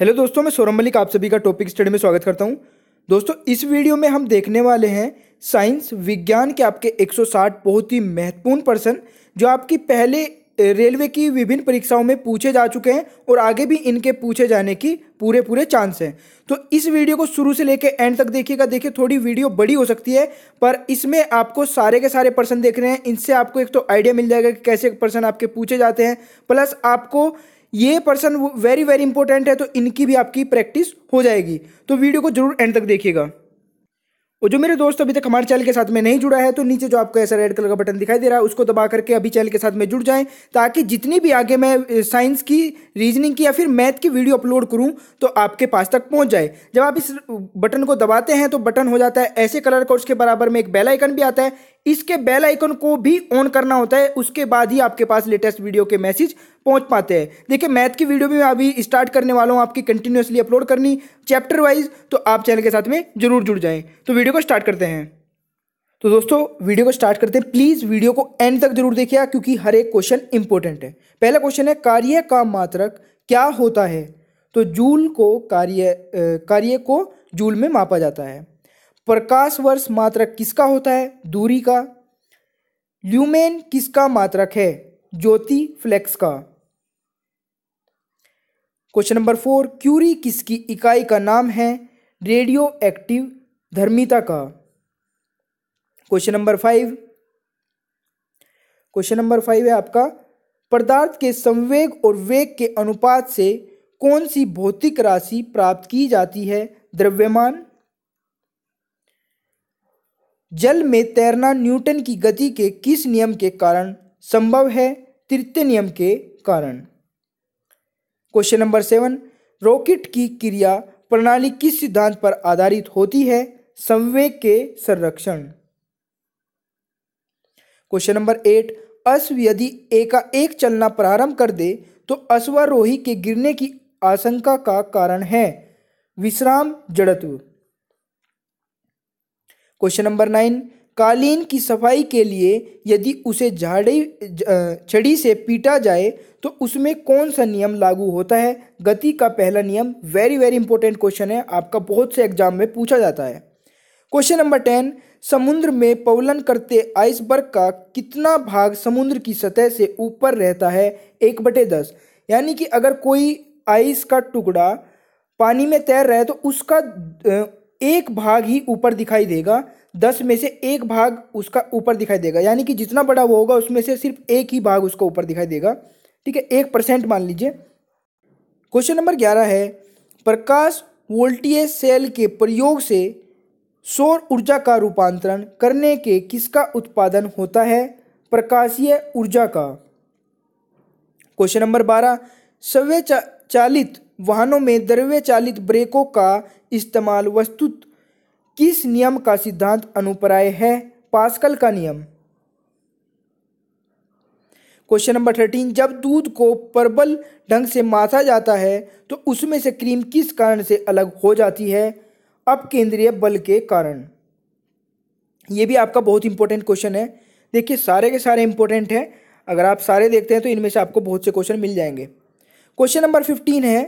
hello दोस्तों मैं सोरम मलिक आप सभी का टॉपिक स्टडी में स्वागत करता हूं दोस्तों इस वीडियो में हम देखने वाले हैं साइंस विज्ञान के आपके 160 बहुत ही महत्वपूर्ण पर्सन जो आपकी पहले रेलवे की विभिन्न परीक्षाओं में पूछे जा चुके हैं और आगे भी इनके पूछे जाने की पूरे पूरे चांस हैं तो इस वीडियो को शुरू से लेकर एंड तक देखिएगा देखिए थोड़ी वीडियो बड़ी हो सकती है पर इसमें आपको सारे के सारे पर्सन देख रहे हैं इनसे आपको एक तो आइडिया मिल जाएगा कि कैसे पर्सन आपके पूछे जाते हैं प्लस आपको ये पर्सन वेरी वेरी इंपॉर्टेंट है तो इनकी भी आपकी प्रैक्टिस हो जाएगी तो वीडियो को जरूर एंड तक देखिएगा और जो मेरे दोस्त अभी तक हमारे चैनल के साथ में नहीं जुड़ा है तो नीचे जो आपको ऐसा रेड कलर का बटन दिखाई दे रहा है उसको दबा करके अभी चैनल के साथ में जुड़ जाएं ताकि जितनी भी आगे मैं साइंस की रीजनिंग की या फिर मैथ की वीडियो अपलोड करूं तो आपके पास तक पहुंच जाए जब आप इस बटन को दबाते हैं तो बटन हो जाता है ऐसे कलर का उसके बराबर में एक बेलाइकन भी आता है इसके बेल आइकन को भी ऑन करना होता है उसके बाद ही आपके पास लेटेस्ट वीडियो के मैसेज पहुंच पाते हैं देखिए मैथ की वीडियो भी मैं अभी स्टार्ट करने वाला हूं आपकी कंटिन्यूसली अपलोड करनी चैप्टर वाइज तो आप चैनल के साथ में जरूर जुड़ जाएं तो वीडियो को स्टार्ट करते हैं तो दोस्तों वीडियो को स्टार्ट करते हैं प्लीज़ वीडियो को एंड तक जरूर देखिएगा क्योंकि हर एक क्वेश्चन इंपॉर्टेंट है पहला क्वेश्चन है कार्य का मात्रक क्या होता है तो जूल को कार्य कार्य को जूल में मापा जाता है प्रकाश वर्ष मात्रक किसका होता है दूरी का ल्यूमेन किसका मात्रक है ज्योति फ्लेक्स का क्वेश्चन नंबर फोर क्यूरी किसकी इकाई का नाम है रेडियो एक्टिव धर्मिता का question number five question number five है आपका पदार्थ के संवेग और वेग के अनुपात से कौन सी भौतिक राशि प्राप्त की जाती है द्रव्यमान जल में तैरना न्यूटन की गति के किस नियम के कारण संभव है तृतीय नियम के कारण क्वेश्चन नंबर सेवन रॉकेट की क्रिया प्रणाली किस सिद्धांत पर आधारित होती है संवेग के संरक्षण क्वेश्चन नंबर एट अश्व यदि एकाएक चलना प्रारंभ कर दे तो अश्वारोही के गिरने की आशंका का कारण है विश्राम जड़त्व क्वेश्चन नंबर नाइन कालीन की सफाई के लिए यदि उसे झाड़ी छड़ी से पीटा जाए तो उसमें कौन सा नियम लागू होता है गति का पहला नियम वेरी वेरी इंपॉर्टेंट क्वेश्चन है आपका बहुत से एग्जाम में पूछा जाता है क्वेश्चन नंबर टेन समुद्र में पवलन करते आइसबर्ग का कितना भाग समुद्र की सतह से ऊपर रहता है एक बटे दस यानी कि अगर कोई आइस का टुकड़ा पानी में तैर रहा है तो उसका एक भाग ही ऊपर दिखाई देगा दस में से एक भाग उसका ऊपर दिखाई देगा यानी कि जितना बड़ा वो होगा उसमें से सिर्फ एक ही भाग उसका ऊपर दिखाई देगा ठीक है एक परसेंट मान लीजिए क्वेश्चन नंबर ग्यारह है प्रकाश वोल्टीय सेल के प्रयोग से सौर ऊर्जा का रूपांतरण करने के किसका उत्पादन होता है प्रकाशीय ऊर्जा का क्वेश्चन नंबर बारह सव्य चा, चालित वाहनों में द्रव्य चालित ब्रेकों का इस्तेमाल वस्तुत किस नियम का सिद्धांत अनुप्राय है पास्कल का नियम क्वेश्चन नंबर थर्टीन जब दूध को प्रबल ढंग से माथा जाता है तो उसमें से क्रीम किस कारण से अलग हो जाती है अब केंद्रीय बल के कारण ये भी आपका बहुत इंपॉर्टेंट क्वेश्चन है देखिए सारे के सारे इंपॉर्टेंट हैं अगर आप सारे देखते हैं तो इनमें से आपको बहुत से क्वेश्चन मिल जाएंगे क्वेश्चन नंबर फिफ्टीन है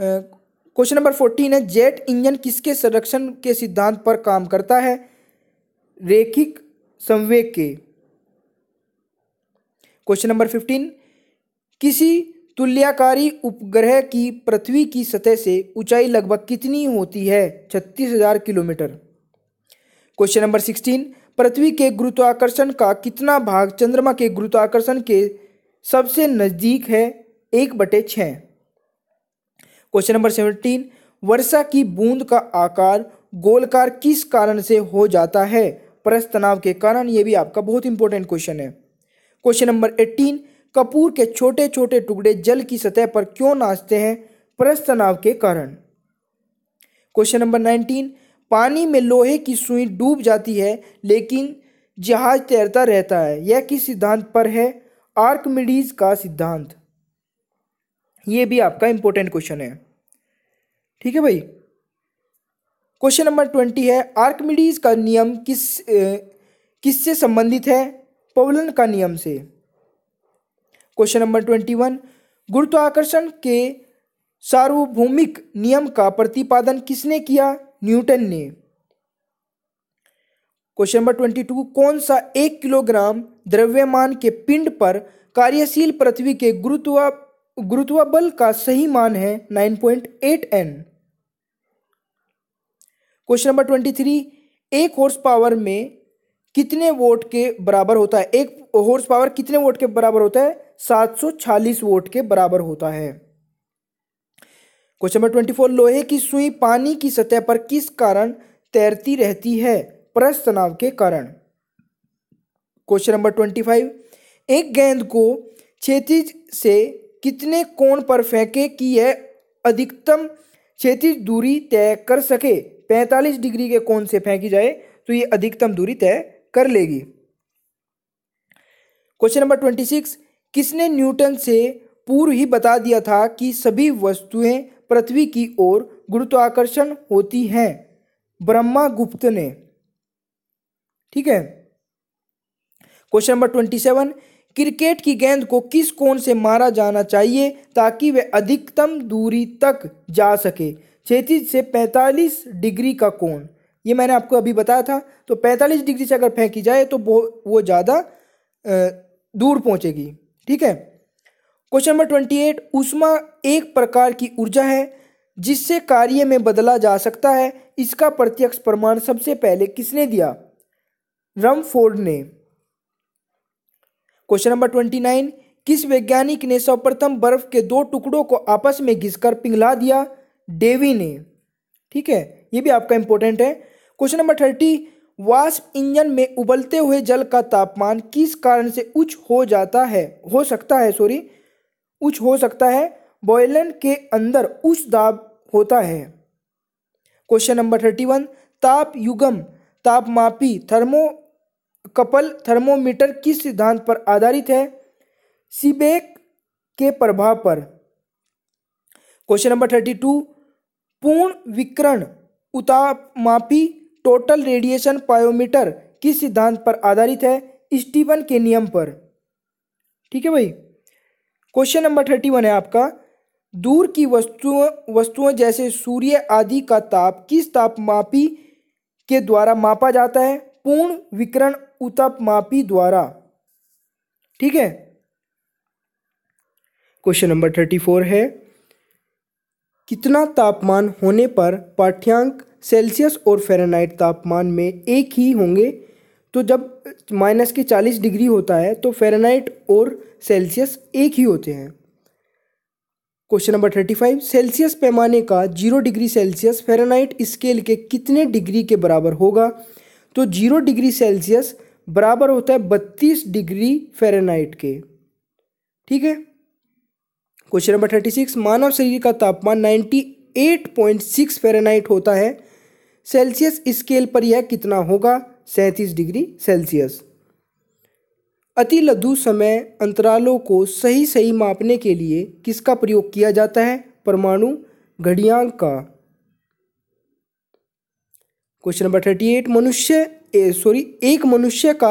क्वेश्चन नंबर फोर्टीन है जेट इंजन किसके संरक्षण के सिद्धांत पर काम करता है रेखिक संवेग के क्वेश्चन नंबर फिफ्टीन किसी तुल्यकारी उपग्रह की पृथ्वी की सतह से ऊंचाई लगभग कितनी होती है छत्तीस हजार किलोमीटर क्वेश्चन नंबर सिक्सटीन पृथ्वी के गुरुत्वाकर्षण का कितना भाग चंद्रमा के गुरुत्वाकर्षण के सबसे नज़दीक है एक बटे छः क्वेश्चन नंबर सेवनटीन वर्षा की बूंद का आकार गोलकार किस कारण से हो जाता है परस तनाव के कारण ये भी आपका बहुत इंपॉर्टेंट क्वेश्चन है क्वेश्चन नंबर एट्टीन कपूर के छोटे छोटे टुकड़े जल की सतह पर क्यों नाचते हैं परस तनाव के कारण क्वेश्चन नंबर नाइनटीन पानी में लोहे की सुई डूब जाती है लेकिन जहाज तैरता रहता है यह किस सिद्धांत पर है आर्कमिडीज का सिद्धांत ये भी आपका इंपॉर्टेंट क्वेश्चन है ठीक है भाई क्वेश्चन नंबर ट्वेंटी है आर्कमिडीज का नियम किस किससे संबंधित है पवलन का नियम से क्वेश्चन नंबर ट्वेंटी वन गुरुत्वाकर्षण के सार्वभौमिक नियम का प्रतिपादन किसने किया न्यूटन ने क्वेश्चन नंबर ट्वेंटी टू कौन सा एक किलोग्राम द्रव्यमान के पिंड पर कार्यशील पृथ्वी के गुरुत्व गुरुत्व बल का सही मान है 9.8 N question number twenty three एक हॉर्स पावर में कितने वोट के बराबर होता है एक हॉर्स पावर कितने वोट के बराबर होता है 740 वोट के बराबर होता है क्वेश्चन नंबर ट्वेंटी फोर लोहे की सुई पानी की सतह पर किस कारण तैरती रहती है परस तनाव के कारण क्वेश्चन नंबर ट्वेंटी फाइव एक गेंद को क्षतिज से कितने कोण पर फेंके कि यह अधिकतम क्षेत्रीय दूरी तय कर सके 45 डिग्री के कोण से फेंकी जाए तो ये अधिकतम दूरी तय कर लेगी क्वेश्चन नंबर ट्वेंटी सिक्स किसने न्यूटन से पूर्व ही बता दिया था कि सभी वस्तुएं पृथ्वी की ओर गुरुत्वाकर्षण होती हैं ब्रह्मा गुप्त ने ठीक है question number twenty seven cricket की गेंद को किस कोण से मारा जाना चाहिए ताकि वह अधिकतम दूरी तक जा सके छेतीस से पैंतालीस डिग्री का कोण ये मैंने आपको अभी बताया था तो पैंतालीस डिग्री से अगर फेंकी जाए तो वो ज़्यादा दूर पहुँचेगी ठीक है क्वेश्चन नंबर ट्वेंटी एट उष्मा एक प्रकार की ऊर्जा है जिससे कार्य में बदला जा सकता है इसका प्रत्यक्ष प्रमाण सबसे पहले किसने दिया रमफोर्ड ने क्वेश्चन नंबर ट्वेंटी नाइन किस वैज्ञानिक ने सर्वप्रथम बर्फ के दो टुकड़ों को आपस में घिसकर पिघला दिया डेवी ने ठीक है ये भी आपका इंपॉर्टेंट है क्वेश्चन नंबर थर्टी वाष्प इंजन में उबलते हुए जल का तापमान किस कारण से उच्च हो जाता है हो सकता है सॉरी उच्च हो सकता है बॉयलन के अंदर उच्च दाब होता है क्वेश्चन नंबर थर्टी वन ताप युगम तापमापी थर्मो कपल थर्मोमीटर किस सिद्धांत पर आधारित है सीबेक के प्रभाव पर क्वेश्चन नंबर थर्टी टू पूर्ण विकरण उतापमापी टोटल रेडिएशन पायोमीटर किस सिद्धांत पर आधारित है स्टीवन के नियम पर ठीक है भाई क्वेश्चन नंबर थर्टी वन है आपका दूर की वस्तुओं वस्तुओं जैसे सूर्य आदि का ताप किस तापमापी के द्वारा मापा जाता है पूर्ण विकरण उतापमापी द्वारा ठीक है क्वेश्चन नंबर थर्टी फोर है कितना तापमान होने पर पाठ्यांक सेल्सियस और फेरेनहाइट तापमान में एक ही होंगे तो जब माइनस के चालीस डिग्री होता है तो फेरेनहाइट और सेल्सियस एक ही होते हैं question number thirty five Celsius पैमाने का zero degree Celsius Fahrenheit scale के कितने डिग्री के बराबर होगा तो जीरो डिग्री सेल्सियस बराबर होता है बत्तीस डिग्री फ़ारेनहाइट के ठीक है क्वेश्चन नंबर थर्टी सिक्स मानव शरीर का तापमान ninety eight point six Fahrenheit होता है सेल्सियस स्केल पर यह कितना होगा सैंतीस डिग्री सेल्सियस अति लघु समय अंतरालों को सही सही मापने के लिए किसका प्रयोग किया जाता है परमाणु घड़ियांक का क्वेश्चन नंबर थर्टी एट मनुष्य सॉरी एक मनुष्य का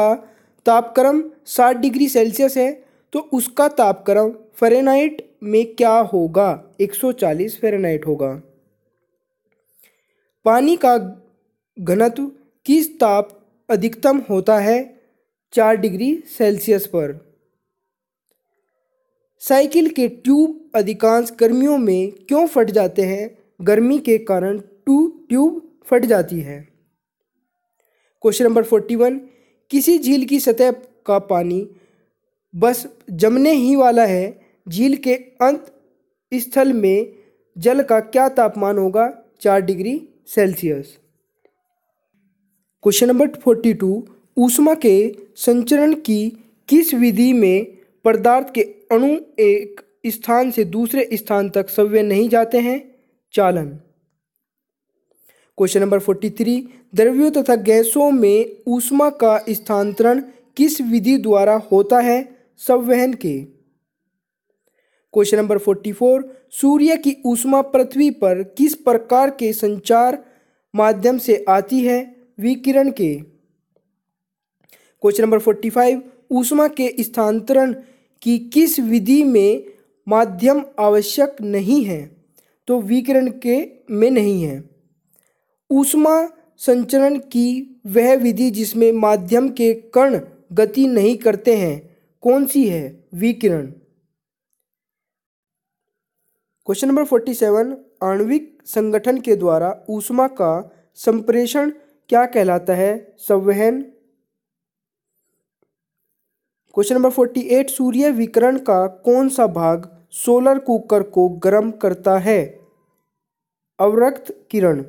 तापक्रम साठ डिग्री सेल्सियस है तो उसका तापक्रम फ़ारेनहाइट में क्या होगा एक सौ चालीस फ़ारेनहाइट होगा पानी का घनत्व किस ताप अधिकतम होता है चार डिग्री सेल्सियस पर साइकिल के ट्यूब अधिकांश गर्मियों में क्यों फट जाते हैं गर्मी के कारण टू ट्यूब फट जाती है क्वेश्चन नंबर फोर्टी वन किसी झील की सतह का पानी बस जमने ही वाला है झील के अंत स्थल में जल का क्या तापमान होगा चार degree Celsius question number forty two ऊष्मा के संचरण की किस विधि में पदार्थ के अणु एक स्थान से दूसरे स्थान तक सव्य नहीं जाते हैं चालन क्वेश्चन नंबर फोर्टी थ्री द्रव्यों तथा गैसों में ऊष्मा का स्थानांतरण किस विधि द्वारा होता है संवहन के क्वेश्चन नंबर फोर्टी फोर सूर्य की ऊष्मा पृथ्वी पर किस प्रकार के संचार माध्यम से आती है विकिरण के क्वेश्चन नंबर फोर्टी फाइव ऊष्मा के स्थानांतरण की किस विधि में माध्यम आवश्यक नहीं है तो विकिरण के में नहीं है ऊष्मा संचरण की वह विधि जिसमें माध्यम के कण गति नहीं करते हैं कौन सी है विकिरण क्वेश्चन नंबर फोर्टी सेवन आणविक संगठन के द्वारा ऊष्मा का संप्रेषण क्या कहलाता है संवहन क्वेश्चन नंबर फोर्टी एट सूर्य विकिरण का कौन सा भाग सोलर कुकर को गर्म करता है अवरक्त किरण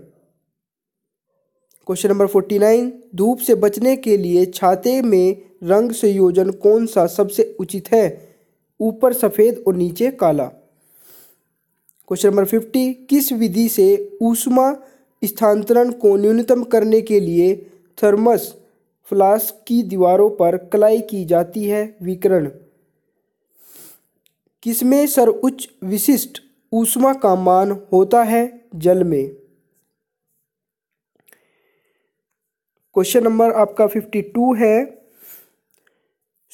क्वेश्चन नंबर फोर्टी नाइन धूप से बचने के लिए छाते में रंग संयोजन कौन सा सबसे उचित है ऊपर सफ़ेद और नीचे काला क्वेश्चन नंबर फिफ्टी किस विधि से ऊष्मा स्थानांतरण को न्यूनतम करने के लिए थर्मस फ्लास्क की दीवारों पर कलाई की जाती है विकरण किसमें सर्वोच्च विशिष्ट ऊष्मा का मान होता है जल में क्वेश्चन नंबर आपका फिफ्टी टू है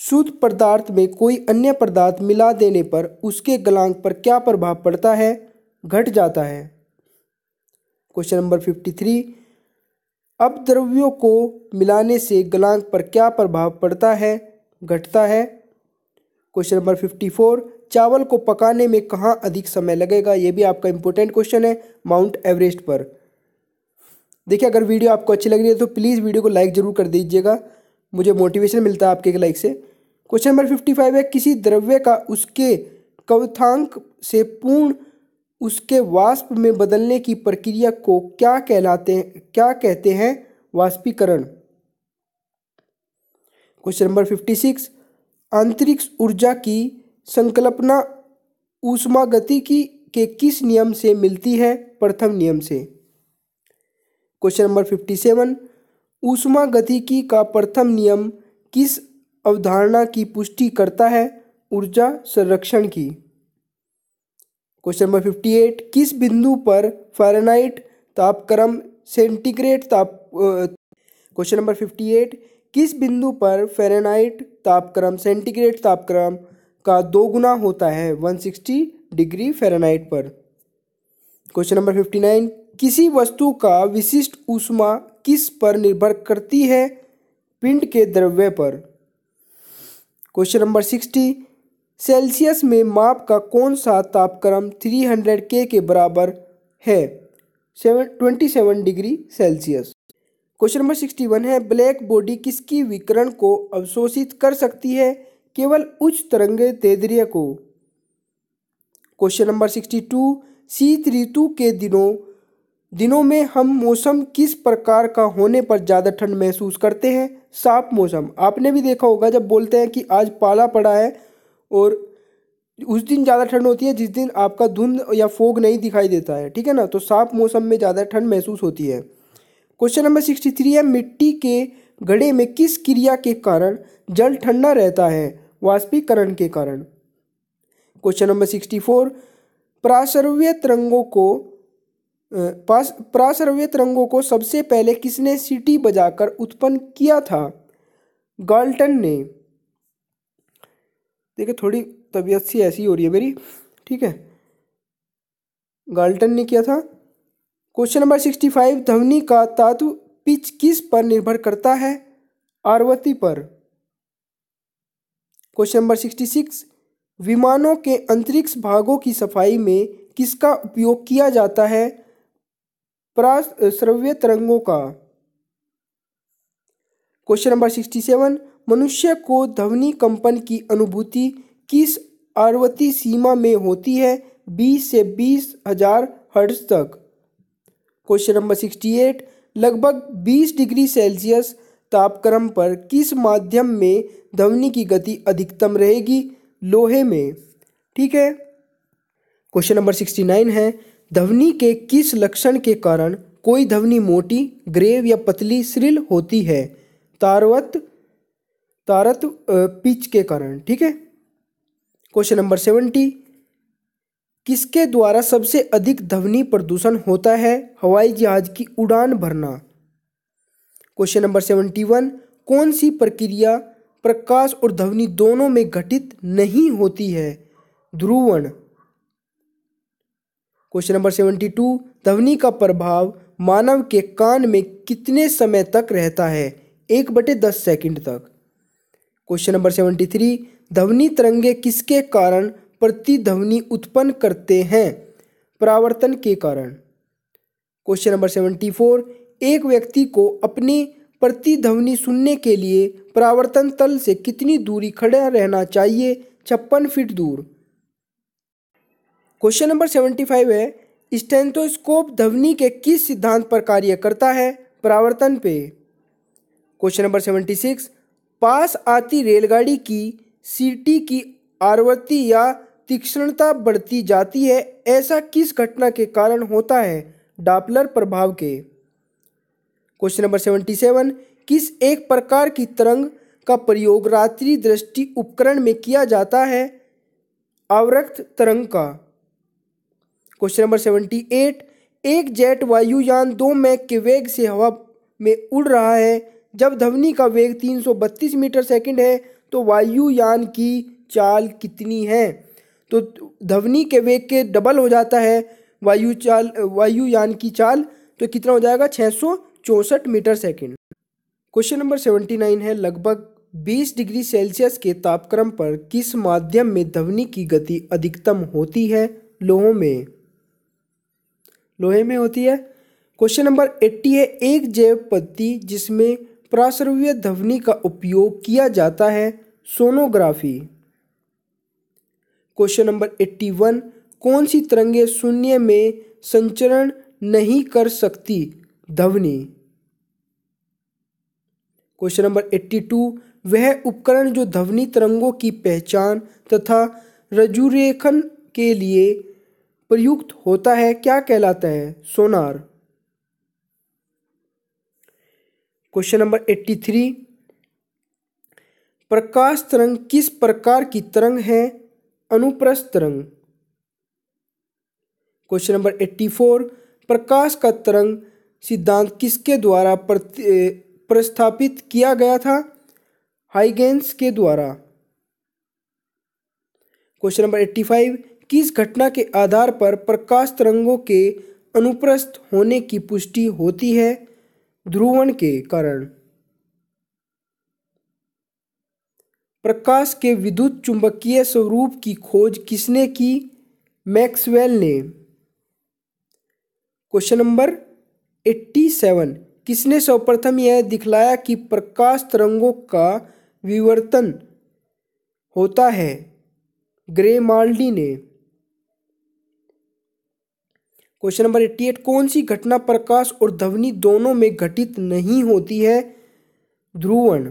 शुद्ध पदार्थ में कोई अन्य पदार्थ मिला देने पर उसके गलांक पर क्या प्रभाव पड़ता है घट जाता है क्वेश्चन नंबर फिफ्टी थ्री अपद्रव्यों को मिलाने से गलांक पर क्या प्रभाव पड़ता है घटता है क्वेश्चन नंबर फिफ्टी फोर चावल को पकाने में कहाँ अधिक समय लगेगा ये भी आपका इंपॉर्टेंट क्वेश्चन है माउंट एवरेस्ट पर देखिए अगर वीडियो आपको अच्छी लग रही है तो प्लीज़ वीडियो को लाइक ज़रूर कर दीजिएगा मुझे मोटिवेशन मिलता है आपके एक लाइक से क्वेश्चन नंबर फिफ्टी फाइव है किसी द्रव्य का उसके कवथांक से पूर्ण उसके वाष्प में बदलने की प्रक्रिया को क्या कहलाते हैं क्या कहते हैं वाष्पीकरण क्वेश्चन नंबर फिफ्टी सिक्स आंतरिक ऊर्जा की संकल्पना की के किस नियम से मिलती है प्रथम नियम से क्वेश्चन नंबर फिफ्टी सेवन ऊष्मा गतिकी का प्रथम नियम किस अवधारणा की पुष्टि करता है ऊर्जा संरक्षण की क्वेश्चन नंबर फिफ्टी एट किस बिंदु पर फारेनाइट तापक्रम सेंटीग्रेड ताप क्वेश्चन नंबर फिफ्टी एट किस बिंदु पर फेरेनाइट तापक्रम सेंटीग्रेड तापक्रम का दो गुना होता है 160 डिग्री फेरेनाइट पर क्वेश्चन नंबर फिफ्टी नाइन किसी वस्तु का विशिष्ट ऊष्मा किस पर निर्भर करती है पिंड के द्रव्य पर क्वेश्चन नंबर सिक्सटी सेल्सियस में माप का कौन सा तापक्रम थ्री हंड्रेड के के बराबर है seven twenty seven degree Celsius question number sixty one है ब्लैक बॉडी किसकी विकरण को अवशोषित कर सकती है केवल उच्च तरंगे तेद्रिय को क्वेश्चन नंबर सिक्सटी टू शीत ऋतु के दिनों दिनों में हम मौसम किस प्रकार का होने पर ज़्यादा ठंड महसूस करते हैं साफ मौसम आपने भी देखा होगा जब बोलते हैं कि आज पाला पड़ा है और उस दिन ज़्यादा ठंड होती है जिस दिन आपका धुंध या फोग नहीं दिखाई देता है ठीक है ना तो साफ मौसम में ज़्यादा ठंड महसूस होती है क्वेश्चन नंबर सिक्सटी थ्री है मिट्टी के घड़े में किस क्रिया के कारण जल ठंडा रहता है वाष्पीकरण के कारण क्वेश्चन नंबर सिक्सटी फोर प्राश्रव्य तरंगों को पास रंगों को सबसे पहले किसने सीटी बजाकर उत्पन्न किया था गाल्टन ने देखिए थोड़ी तबीयत सी ऐसी हो रही है मेरी ठीक है गाल्टन ने किया था क्वेश्चन नंबर सिक्सटी फाइव ध्वनि का तात्व पिच किस पर निर्भर करता है आरवती पर क्वेश्चन नंबर सिक्सटी सिक्स विमानों के अंतरिक्ष भागों की सफाई में किसका उपयोग किया जाता है श्रव्य तरंगों का क्वेश्चन नंबर सिक्सटी सेवन मनुष्य को ध्वनि कंपन की अनुभूति किस आर्वती सीमा में होती है बीस से बीस हजार हर्ट्ज तक क्वेश्चन नंबर सिक्सटी एट लगभग बीस डिग्री सेल्सियस तापक्रम पर किस माध्यम में ध्वनि की गति अधिकतम रहेगी लोहे में ठीक है क्वेश्चन नंबर सिक्सटी नाइन है ध्वनि के किस लक्षण के कारण कोई ध्वनि मोटी ग्रेव या पतली श्रिल होती है तारवत तारत पिच के कारण ठीक है क्वेश्चन नंबर सेवेंटी किसके द्वारा सबसे अधिक ध्वनि प्रदूषण होता है हवाई जहाज की उड़ान भरना क्वेश्चन नंबर सेवेंटी वन कौन सी प्रक्रिया प्रकाश और ध्वनि दोनों में घटित नहीं होती है ध्रुवण क्वेश्चन नंबर सेवेंटी टू ध्वनि का प्रभाव मानव के कान में कितने समय तक रहता है एक बटे दस सेकेंड तक क्वेश्चन नंबर सेवेंटी थ्री ध्वनि तरंगे किसके कारण प्रतिध्वनि उत्पन्न करते हैं परावर्तन के कारण क्वेश्चन नंबर सेवेंटी फोर एक व्यक्ति को अपनी प्रतिध्वनि सुनने के लिए परावर्तन तल से कितनी दूरी खड़ा रहना चाहिए छप्पन फीट दूर क्वेश्चन नंबर सेवेंटी फाइव है स्टेंथोस्कोप तो ध्वनि के किस सिद्धांत पर कार्य करता है परावर्तन पे क्वेश्चन नंबर सेवेंटी सिक्स पास आती रेलगाड़ी की सीटी की आवर्ती या तीक्ष्णता बढ़ती जाती है ऐसा किस घटना के कारण होता है डापलर प्रभाव के क्वेश्चन नंबर सेवेंटी सेवन किस एक प्रकार की तरंग का प्रयोग रात्रि दृष्टि उपकरण में किया जाता है आवरक्त तरंग का क्वेश्चन नंबर सेवेंटी एट एक जेट वायुयान दो मैक के वेग से हवा में उड़ रहा है जब ध्वनि का वेग 332 मीटर सेकंड है तो वायुयान की चाल कितनी है तो ध्वनि के वेग के डबल हो जाता है वायु चाल वायुयान की चाल तो कितना हो जाएगा छः metre second question number seventy nine है लगभग 20 डिग्री सेल्सियस के तापक्रम पर किस माध्यम में ध्वनि की गति अधिकतम होती है लोहों में लोहे में होती है क्वेश्चन नंबर एट्टी है एक जैव पद्धति जिसमें प्रासर्वीय ध्वनि का उपयोग किया जाता है sonography question number eighty one कौन सी तरंगे शून्य में संचरण नहीं कर सकती ध्वनि क्वेश्चन नंबर एट्टी टू वह उपकरण जो ध्वनि तरंगों की पहचान तथा रजुरेखन के लिए प्रयुक्त होता है क्या कहलाता है sonar question number eighty three प्रकाश तरंग किस प्रकार की तरंग है अनुप्रस्थ तरंग क्वेश्चन नंबर एट्टी फोर प्रकाश का तरंग सिद्धांत किसके द्वारा प्रस्थापित किया गया था हाइगेंस के द्वारा क्वेश्चन नंबर एट्टी फाइव किस घटना के आधार पर प्रकाश तरंगों के अनुप्रस्थ होने की पुष्टि होती है ध्रुवण के कारण प्रकाश के विद्युत चुंबकीय स्वरूप की खोज किसने की मैक्सवेल ने क्वेश्चन नंबर 87 किसने सर्वप्रथम यह दिखलाया कि प्रकाश तरंगों का विवर्तन होता है ग्रेमाल्डी ने क्वेश्चन नंबर एट्टी एट कौन सी घटना प्रकाश और ध्वनि दोनों में घटित नहीं होती है ध्रुवण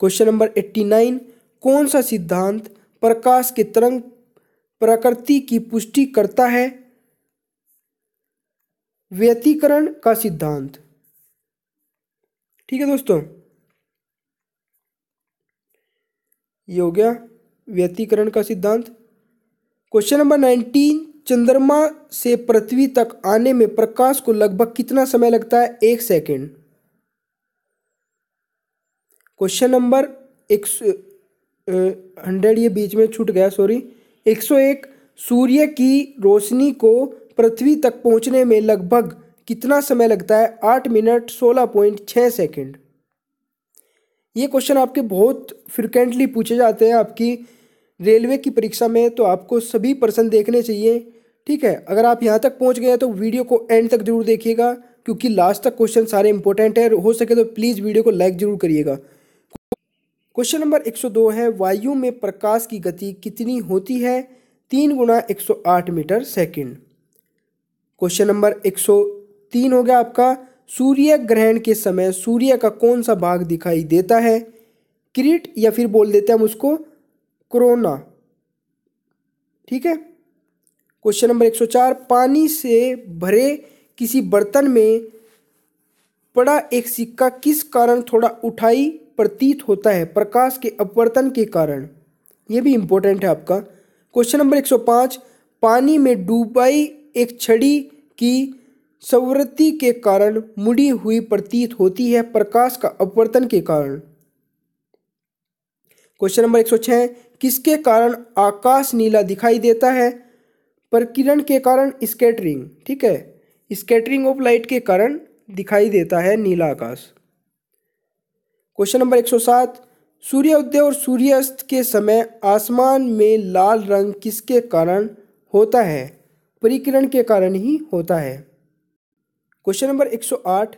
क्वेश्चन नंबर एट्टी नाइन कौन सा सिद्धांत प्रकाश के तरंग प्रकृति की पुष्टि करता है व्यतीकरण का सिद्धांत ठीक है दोस्तों ये हो गया व्यतीकरण का सिद्धांत क्वेश्चन नंबर नाइनटीन चंद्रमा से पृथ्वी तक आने में प्रकाश को लगभग कितना समय लगता है एक सेकेंड क्वेश्चन नंबर एक हंड्रेड ये बीच में छूट गया सॉरी एक सौ एक सूर्य की रोशनी को पृथ्वी तक पहुंचने में लगभग कितना समय लगता है आठ मिनट सोलह पॉइंट छः सेकेंड ये क्वेश्चन आपके बहुत फ्रिक्वेंटली पूछे जाते हैं आपकी रेलवे की परीक्षा में तो आपको सभी प्रश्न देखने चाहिए ठीक है अगर आप यहाँ तक पहुँच गए तो वीडियो को एंड तक जरूर देखिएगा क्योंकि लास्ट तक क्वेश्चन सारे इंपॉर्टेंट है हो सके तो प्लीज़ वीडियो को लाइक जरूर करिएगा क्वेश्चन नंबर 102 है वायु में प्रकाश की गति कितनी होती है तीन गुना एक मीटर सेकंड क्वेश्चन नंबर 103 हो गया आपका सूर्य ग्रहण के समय सूर्य का कौन सा भाग दिखाई देता है किरीट या फिर बोल देते हैं हम उसको कोरोना ठीक है क्वेश्चन नंबर एक सौ चार पानी से भरे किसी बर्तन में पड़ा एक सिक्का किस कारण थोड़ा उठाई प्रतीत होता है प्रकाश के अपवर्तन के कारण ये भी इंपॉर्टेंट है आपका क्वेश्चन नंबर एक सौ पांच पानी में डूबाई एक छड़ी की संवृत्ति के कारण मुड़ी हुई प्रतीत होती है प्रकाश का अपवर्तन के कारण क्वेश्चन नंबर एक सौ छह किसके कारण आकाश नीला दिखाई देता है प्रकिरण के कारण स्केटरिंग ठीक है स्केटरिंग ऑफ लाइट के कारण दिखाई देता है नीला आकाश क्वेश्चन नंबर एक सौ सात सूर्योदय और सूर्यास्त के समय आसमान में लाल रंग किसके कारण होता है परिकिरण के कारण ही होता है क्वेश्चन नंबर एक सौ आठ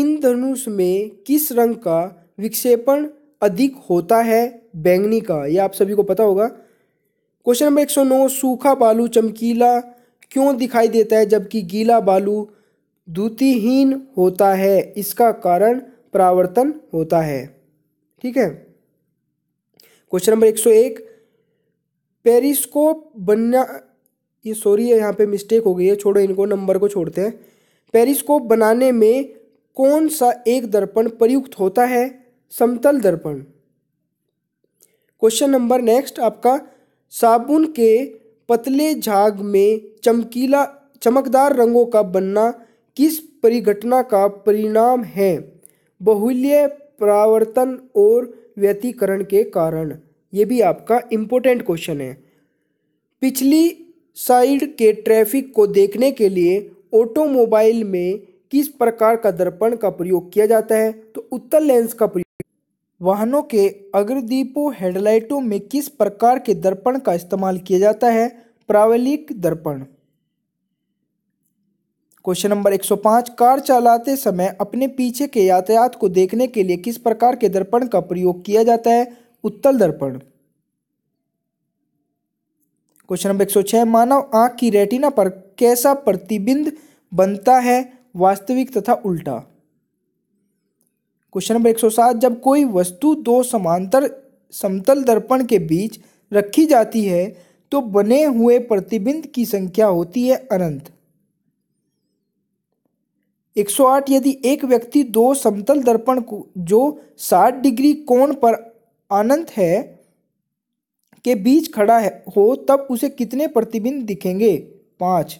इन धनुष में किस रंग का विक्षेपण अधिक होता है बैंगनी का यह आप सभी को पता होगा क्वेश्चन नंबर 109 सूखा बालू चमकीला क्यों दिखाई देता है जबकि गीला बालू द्युतिहीन होता है इसका कारण परावर्तन होता है ठीक है क्वेश्चन नंबर 101 पेरिस्कोप बनना ये सॉरी है यहाँ पे मिस्टेक हो गई है छोड़ो इनको नंबर को छोड़ते हैं पेरिस्कोप बनाने में कौन सा एक दर्पण प्रयुक्त होता है समतल दर्पण क्वेश्चन नंबर नेक्स्ट आपका साबुन के पतले झाग में चमकीला चमकदार रंगों का बनना किस परिघटना का परिणाम है बहुल्य प्रावर्तन और व्यतीकरण के कारण ये भी आपका इम्पोर्टेंट क्वेश्चन है पिछली साइड के ट्रैफिक को देखने के लिए ऑटोमोबाइल में किस प्रकार का दर्पण का प्रयोग किया जाता है तो उत्तर लेंस का प्रयोग वाहनों के अग्रदीपों हेडलाइटों में किस प्रकार के दर्पण का इस्तेमाल किया जाता है प्रावलिक दर्पण क्वेश्चन नंबर 105 कार चलाते समय अपने पीछे के यातायात को देखने के लिए किस प्रकार के दर्पण का प्रयोग किया जाता है उत्तल दर्पण क्वेश्चन नंबर 106 मानव आंख की रेटिना पर कैसा प्रतिबिंब बनता है वास्तविक तथा उल्टा क्वेश्चन नंबर 107 जब कोई वस्तु दो समांतर समतल दर्पण के बीच रखी जाती है तो बने हुए प्रतिबिंब की संख्या होती है अनंत 108 यदि एक व्यक्ति दो समतल दर्पण को जो 60 डिग्री कोण पर अनंत है के बीच खड़ा है हो तब उसे कितने प्रतिबिंब दिखेंगे पाँच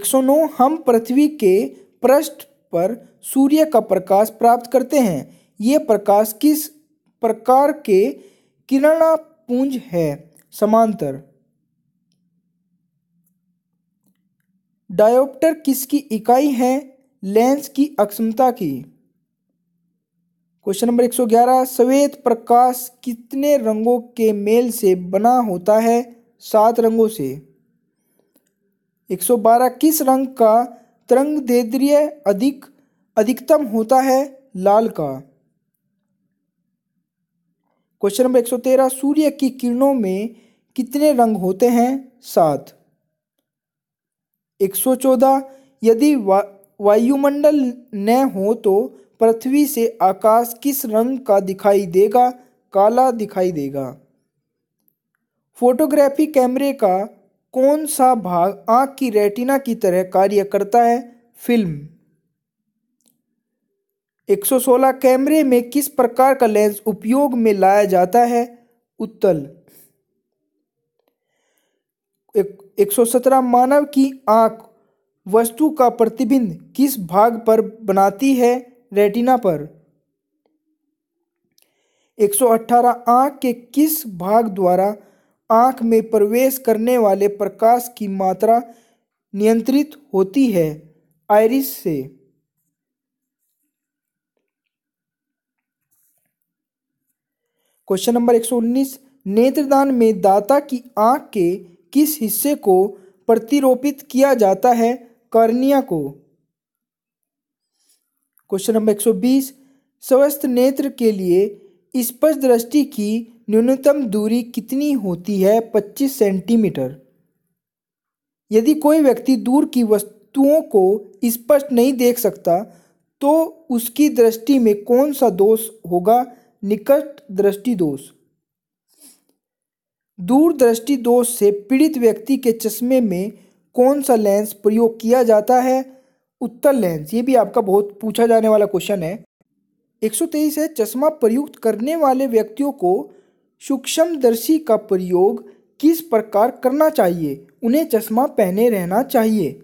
109 हम पृथ्वी के पृष्ठ पर सूर्य का प्रकाश प्राप्त करते हैं ये प्रकाश किस प्रकार के किरणापुंज है समांतर डायोप्टर किसकी इकाई है लेंस की अक्षमता की क्वेश्चन नंबर 111 श्वेत प्रकाश कितने रंगों के मेल से बना होता है सात रंगों से 112 किस रंग का देद्रिय अधिक अधिकतम होता है लाल का क्वेश्चन नंबर एक सौ तेरह सूर्य की किरणों में कितने रंग होते हैं सात एक सौ चौदह यदि वा, वायुमंडल न हो तो पृथ्वी से आकाश किस रंग का दिखाई देगा काला दिखाई देगा फोटोग्राफी कैमरे का कौन सा भाग आंख की रेटिना की तरह कार्य करता है फिल्म 116 कैमरे में किस प्रकार का लेंस उपयोग में लाया जाता है उत्तल एक सौ सत्रह मानव की आंख वस्तु का प्रतिबिंब किस भाग पर बनाती है रेटिना पर 118 आंख के किस भाग द्वारा आँख में प्रवेश करने वाले प्रकाश की मात्रा नियंत्रित होती है आयरिस से क्वेश्चन नंबर 119 नेत्रदान में दाता की आंख के किस हिस्से को प्रतिरोपित किया जाता है कर्निया को क्वेश्चन नंबर 120 स्वस्थ नेत्र के लिए स्पष्ट दृष्टि की न्यूनतम दूरी कितनी होती है 25 सेंटीमीटर यदि कोई व्यक्ति दूर की वस्तुओं को स्पष्ट नहीं देख सकता तो उसकी दृष्टि में कौन सा दोष होगा निकट दृष्टि दोष दूरदृष्टि दोष से पीड़ित व्यक्ति के चश्मे में कौन सा लेंस प्रयोग किया जाता है उत्तर लेंस ये भी आपका बहुत पूछा जाने वाला क्वेश्चन है 123 है चश्मा प्रयुक्त करने वाले व्यक्तियों को सूक्ष्मदर्शी का प्रयोग किस प्रकार करना चाहिए उन्हें चश्मा पहने रहना चाहिए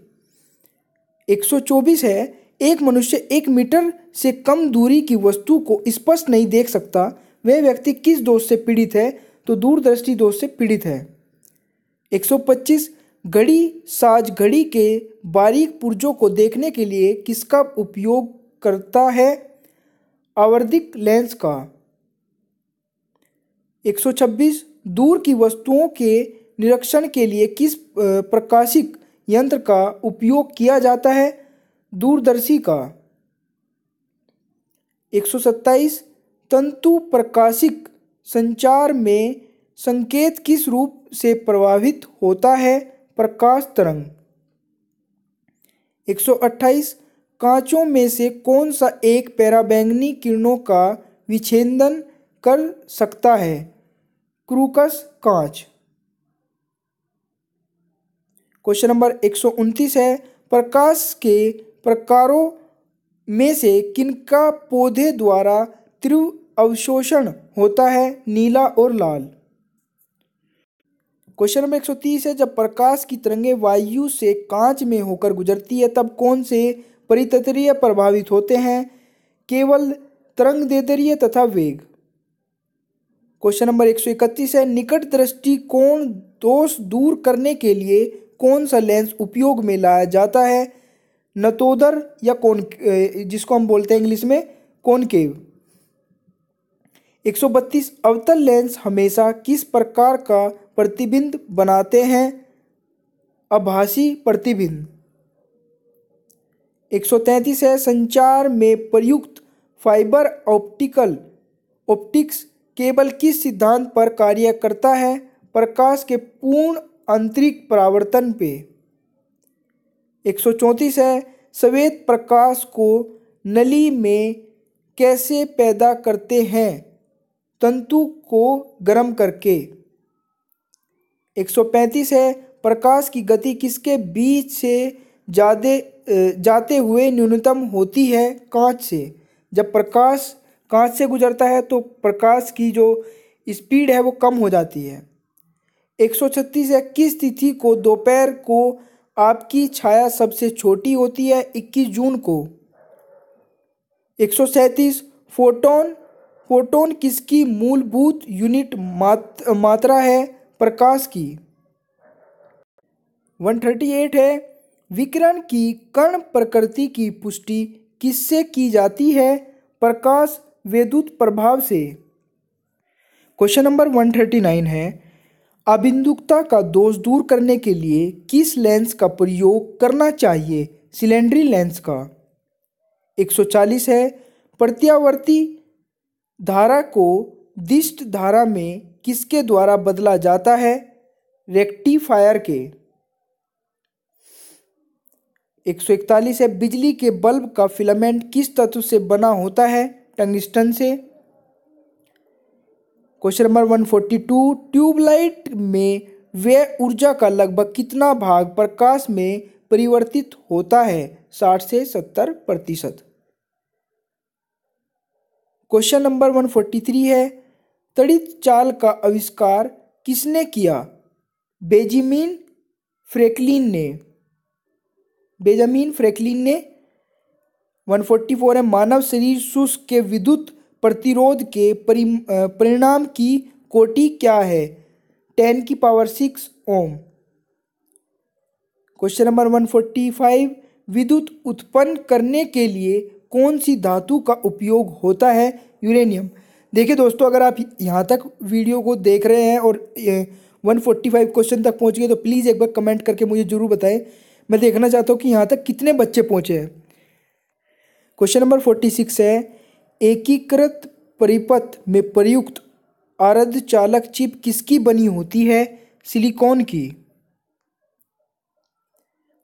124 है एक मनुष्य एक मीटर से कम दूरी की वस्तु को स्पष्ट नहीं देख सकता वह व्यक्ति किस दोष से पीड़ित है तो दूरदृष्टि दोष से पीड़ित है 125 घड़ी साज घड़ी के बारीक पुर्जों को देखने के लिए किसका उपयोग करता है आवर्धिक लेंस का 126 दूर की वस्तुओं के निरीक्षण के लिए किस प्रकाशिक यंत्र का उपयोग किया जाता है दूरदर्शी का 127 तंतु प्रकाशिक संचार में संकेत किस रूप से प्रभावित होता है प्रकाश तरंग 128 कांचों में से कौन सा एक पैराबैंगनी किरणों का विच्छेदन कर सकता है क्रूकस कांच क्वेश्चन नंबर एक है प्रकाश के प्रकारों में से किनका पौधे द्वारा त्रिव अवशोषण होता है नीला और लाल क्वेश्चन नंबर 130 है जब प्रकाश की तरंगें वायु से कांच में होकर गुजरती है तब कौन से परितत्रीय प्रभावित होते हैं केवल तरंग देतरीय तथा वेग क्वेश्चन नंबर एक सौ इकतीस है निकट दृष्टिकोण दोष दूर करने के लिए कौन सा लेंस उपयोग में लाया जाता है नतोदर या कौन जिसको हम बोलते हैं इंग्लिश में कॉनकेव एक सौ बत्तीस अवतल लेंस हमेशा किस प्रकार का प्रतिबिंब बनाते हैं आभासी प्रतिबिंब एक सौ है संचार में प्रयुक्त फाइबर ऑप्टिकल ऑप्टिक्स केवल किस सिद्धांत पर कार्य करता है प्रकाश के पूर्ण आंतरिक परावर्तन पे चौंतीस है सवेद प्रकाश को नली में कैसे पैदा करते हैं तंतु को गर्म करके 135 है प्रकाश की गति किसके बीच से ज़्यादा जाते हुए न्यूनतम होती है कांच से जब प्रकाश कांच से गुजरता है तो प्रकाश की जो स्पीड है वो कम हो जाती है 136 है किस तिथि को दोपहर को आपकी छाया सबसे छोटी होती है इक्कीस जून को एक फोटोन फोटोन किसकी मूलभूत यूनिट मात, मात्रा है प्रकाश की वन थर्टी एट है विकिरण की कर्ण प्रकृति की पुष्टि किससे की जाती है प्रकाश वैद्युत प्रभाव से question number one thirty nine है अबिंदुकता का दोष दूर करने के लिए किस लेंस का प्रयोग करना चाहिए सिलेंड्री लेंस का 140 है प्रत्यावर्ती धारा को दिष्ट धारा में किसके द्वारा बदला जाता है रेक्टिफायर के 141 है बिजली के बल्ब का फिलामेंट किस तत्व से बना होता है टंगस्टन से question number one forty two tube light में वे ऊर्जा का लगभग कितना भाग प्रकाश में परिवर्तित होता है साठ से सत्तर प्रतिशत question number one forty three है तड़ित चाल का आविष्कार किसने किया बेजिमिन फ्रैंकलिन ने बेजामिन फ्रैंकलिन ने 144 है मानव शरीर शुष्क के विद्युत प्रतिरोध के परिणाम की कोटि क्या है टेन की power six ohm question number one forty five विद्युत उत्पन्न करने के लिए कौन सी धातु का उपयोग होता है यूरेनियम देखिए दोस्तों अगर आप यहाँ तक वीडियो को देख रहे हैं और वन फोर्टी फाइव क्वेश्चन तक पहुँच गए तो प्लीज़ एक बार कमेंट करके मुझे ज़रूर बताएं मैं देखना चाहता हूँ कि यहाँ तक कितने बच्चे पहुँचे हैं क्वेश्चन नंबर फोर्टी सिक्स है एकीकृत परिपथ में प्रयुक्त अर्ध चालक चिप किसकी बनी होती है सिलिकॉन की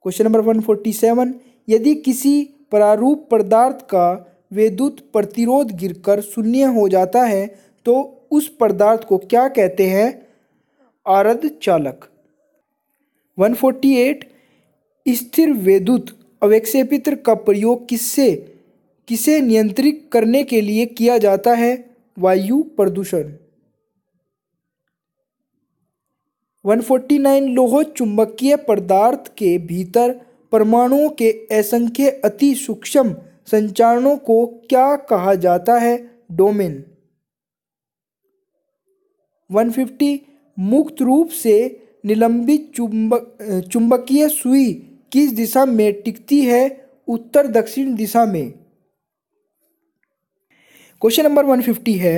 question number one forty seven यदि किसी प्रारूप पदार्थ का विद्युत प्रतिरोध गिरकर शून्य हो जाता है तो उस पदार्थ को क्या कहते हैं आरद चालक वन फोर्टी एट स्थिर विद्युत अवेक्षेपित्र का प्रयोग किससे किसे नियंत्रित करने के लिए किया जाता है वायु प्रदूषण 149 लोह चुंबकीय पदार्थ के भीतर परमाणुओं के असंख्य अति सूक्ष्म संचारणों को क्या कहा जाता है डोमेन 150 मुक्त रूप से निलंबित चुंबक चुंबकीय सुई किस दिशा में टिकती है उत्तर दक्षिण दिशा में क्वेश्चन नंबर वन फिफ्टी है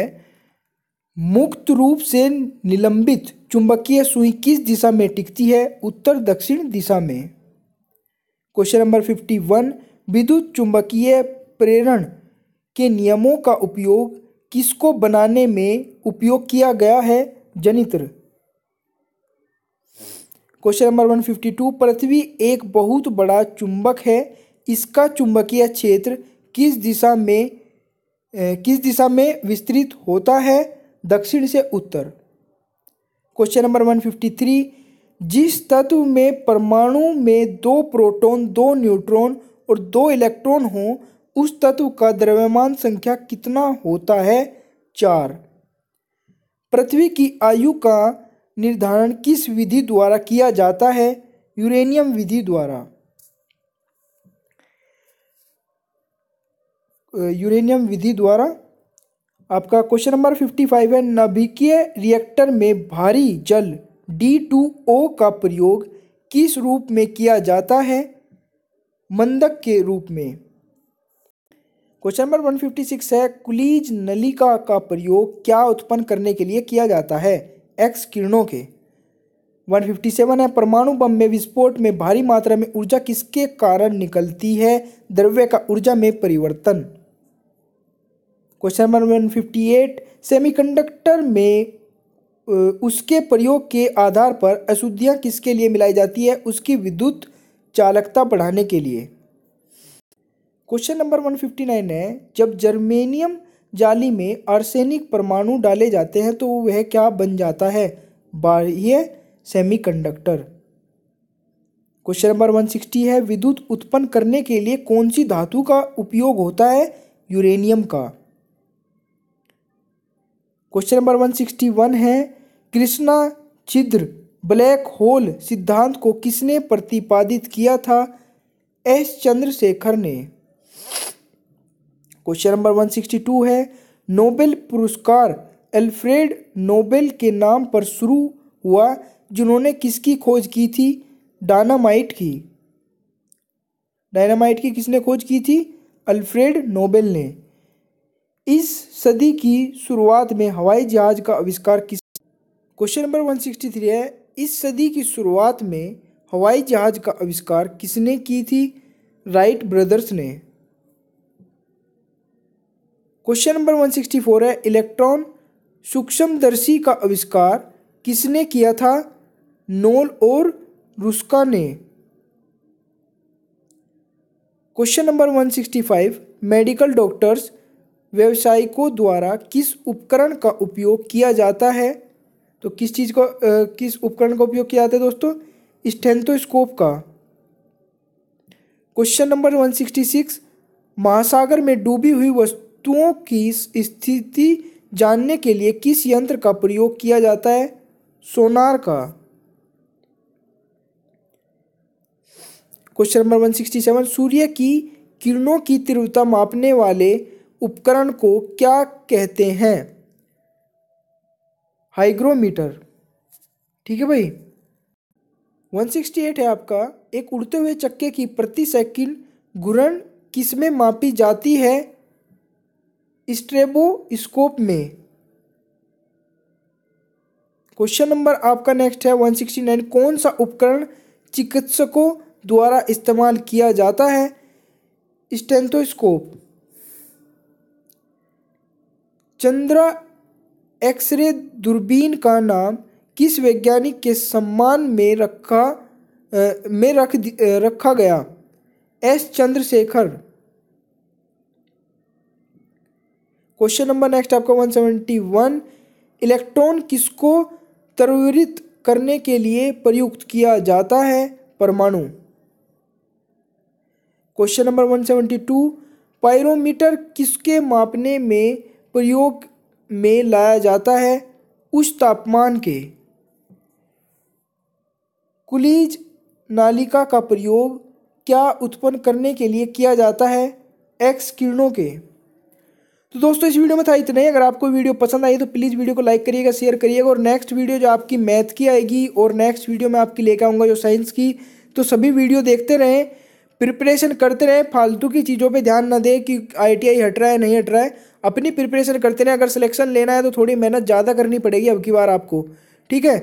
मुक्त रूप से निलंबित चुंबकीय सुई किस दिशा में टिकती है उत्तर दक्षिण दिशा में क्वेश्चन नंबर फिफ्टी वन विद्युत चुंबकीय प्रेरण के नियमों का उपयोग किसको बनाने में उपयोग किया गया है जनित्र question number one fifty two पृथ्वी एक बहुत बड़ा चुंबक है इसका चुंबकीय क्षेत्र किस दिशा में किस दिशा में विस्तृत होता है दक्षिण से उत्तर question number one fifty three जिस तत्व में परमाणु में दो प्रोटॉन, दो न्यूट्रॉन और दो इलेक्ट्रॉन हो उस तत्व का द्रव्यमान संख्या कितना होता है चार पृथ्वी की आयु का निर्धारण किस विधि द्वारा किया जाता है यूरेनियम विधि द्वारा यूरेनियम विधि द्वारा आपका क्वेश्चन नंबर फिफ्टी फाइव है नभिकीय रिएक्टर में भारी जल डी टू ओ का प्रयोग किस रूप में किया जाता है मंदक के रूप में question number one fifty six है कुलीज नलिका का प्रयोग क्या उत्पन्न करने के लिए किया जाता है एक्स किरणों के वन फिफ्टी सेवन है परमाणु बम में विस्फोट में भारी मात्रा में ऊर्जा किसके कारण निकलती है द्रव्य का ऊर्जा में परिवर्तन question number one fifty eight semiconductor में उसके प्रयोग के आधार पर अशुद्धियाँ किसके लिए मिलाई जाती है उसकी विद्युत चालकता बढ़ाने के लिए question number one fifty nine है जब जर्मेनियम जाली में आर्सेनिक परमाणु डाले जाते हैं तो वह क्या बन जाता है बाह्य semiconductor question number one sixty है विद्युत उत्पन्न करने के लिए कौन सी धातु का उपयोग होता है यूरेनियम का question number one sixty one है कृष्णा छिद्र ब्लैक होल सिद्धांत को किसने प्रतिपादित किया था एस चंद्रशेखर ने question number one sixty two है नोबेल पुरस्कार एल्फ्रेड नोबेल के नाम पर शुरू हुआ जिन्होंने किसकी खोज की थी डायनामाइट की डायनामाइट की किसने खोज की थी अल्फ्रेड नोबेल ने इस सदी की शुरुआत में हवाई जहाज का आविष्कार किस क्वेश्चन नंबर 163 है इस सदी की शुरुआत में हवाई जहाज का आविष्कार किसने की थी राइट ब्रदर्स ने क्वेश्चन नंबर 164 है इलेक्ट्रॉन सूक्ष्मदर्शी का आविष्कार किसने किया था नोल और रुस्का ने क्वेश्चन नंबर 165 मेडिकल डॉक्टर्स व्यवसायिकों द्वारा किस उपकरण का उपयोग किया जाता है तो किस चीज़ का किस उपकरण का उपयोग किया जाता है दोस्तों स्टेंथोस्कोप का question number one sixty six महासागर में डूबी हुई वस्तुओं की स्थिति जानने के लिए किस यंत्र का प्रयोग किया जाता है सोनार का question number one sixty seven सूर्य की किरणों की तीव्रता मापने वाले उपकरण को क्या कहते हैं हाइग्रोमीटर ठीक है भाई 168 है आपका एक उड़ते हुए चक्के की प्रति साइकिल घुरन किस में मापी जाती है स्ट्रेबोस्कोप में क्वेश्चन नंबर आपका नेक्स्ट है 169 कौन सा उपकरण चिकित्सकों द्वारा इस्तेमाल किया जाता है स्टेंथोस्कोप चंद्रा एक्सरे दूरबीन का नाम किस वैज्ञानिक के सम्मान में रखा में रख रखा गया S Chandrasekhar question number next आपका वन इलेक्ट्रॉन किसको त्वरित करने के लिए प्रयुक्त किया जाता है परमाणु question number one seventy two pyrometer किसके मापने में प्रयोग में लाया जाता है उस तापमान के कुलीज नालिका का प्रयोग क्या उत्पन्न करने के लिए किया जाता है एक्स किरणों के तो दोस्तों इस वीडियो में था इतना ही अगर आपको वीडियो पसंद आई तो प्लीज़ वीडियो को लाइक करिएगा शेयर करिएगा और नेक्स्ट वीडियो जो आपकी मैथ की आएगी और नेक्स्ट वीडियो मैं आपकी लेकर आऊँगा जो साइंस की तो सभी वीडियो देखते रहें प्रिपरेशन करते रहें फालतू की चीज़ों पर ध्यान ना दें कि आई हट रहा है नहीं हट रहा है अपनी प्रिपरेशन करते रहें अगर सिलेक्शन लेना है तो थोड़ी मेहनत ज़्यादा करनी पड़ेगी अब की बार आपको ठीक है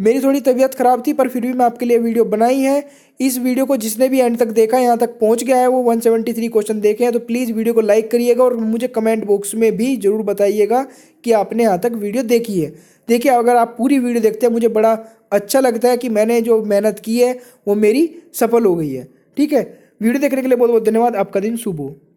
मेरी थोड़ी तबीयत ख़राब थी पर फिर भी मैं आपके लिए वीडियो बनाई है इस वीडियो को जिसने भी एंड तक देखा यहाँ तक पहुँच गया है वो 173 क्वेश्चन देखे हैं तो प्लीज़ वीडियो को लाइक करिएगा और मुझे कमेंट बॉक्स में भी ज़रूर बताइएगा कि आपने यहाँ तक वीडियो देखी है देखिए अगर आप पूरी वीडियो देखते हैं मुझे बड़ा अच्छा लगता है कि मैंने जो मेहनत की है वो मेरी सफल हो गई है ठीक है वीडियो देखने के लिए बहुत बहुत धन्यवाद आपका दिन शुभ हो